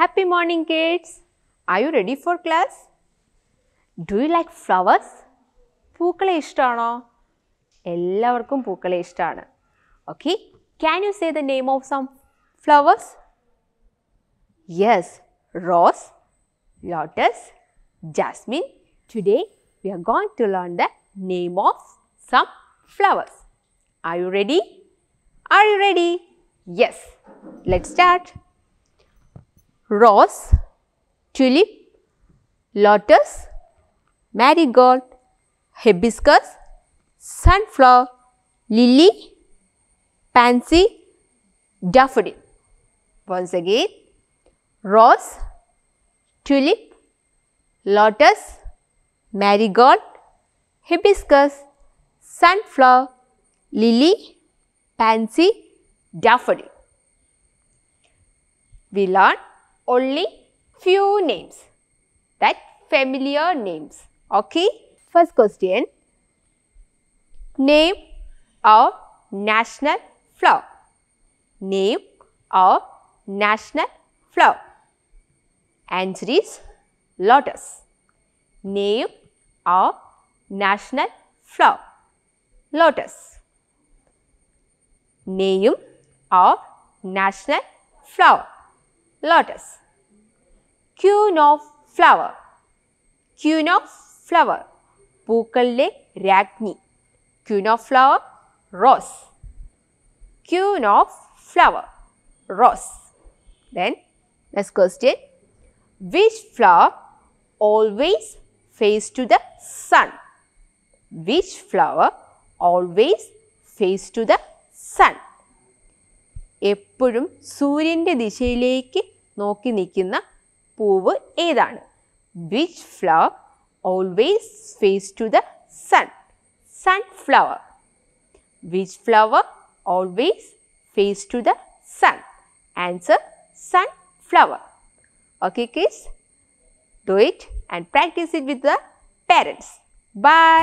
Happy morning kids. Are you ready for class? Do you like flowers? Pookale ishtano? Ellavarkum pookale Okay. Can you say the name of some flowers? Yes. Rose, lotus, jasmine. Today we are going to learn the name of some flowers. Are you ready? Are you ready? Yes. Let's start rose, tulip, lotus, marigold, hibiscus, sunflower, lily, pansy, daffodil. Once again, rose, tulip, lotus, marigold, hibiscus, sunflower, lily, pansy, daffodil. We learned only few names that familiar names. Okay. First question. Name of national flower. Name of national flower. Answer is lotus. Name of national flower. Lotus. Name of national flower lotus, queen of flower, queen of flower, pukalle ragni, queen of flower, rose, queen of flower, rose. Then let's go question, which flower always face to the sun? Which flower always face to the sun? എപ്പോഴും സൂര്യൻ്റെ ദിശയിലേക്ക് നോക്കി നിൽക്കുന്ന പൂവ് ഏതാണ് which flower always face to the sun sunflower which flower always face to the sun answer sunflower okay kids do it and practice it with the parents by